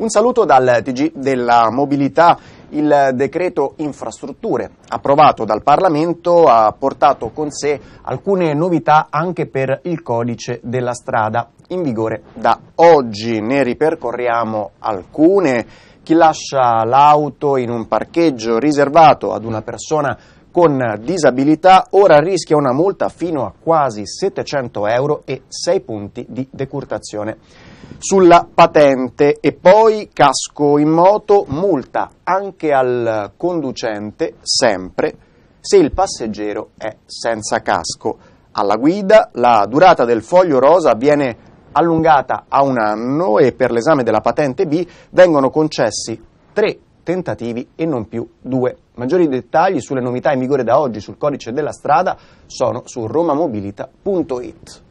Un saluto dal TG della mobilità. Il decreto infrastrutture approvato dal Parlamento ha portato con sé alcune novità anche per il codice della strada in vigore da oggi. Ne ripercorriamo alcune. Chi lascia l'auto in un parcheggio riservato ad una persona con disabilità ora rischia una multa fino a quasi 700 euro e 6 punti di decurtazione sulla patente e poi casco in moto multa anche al conducente sempre se il passeggero è senza casco. Alla guida la durata del foglio rosa viene allungata a un anno e per l'esame della patente B vengono concessi tre tentativi e non più due. Maggiori dettagli sulle novità in vigore da oggi sul codice della strada sono su romamobilita.it.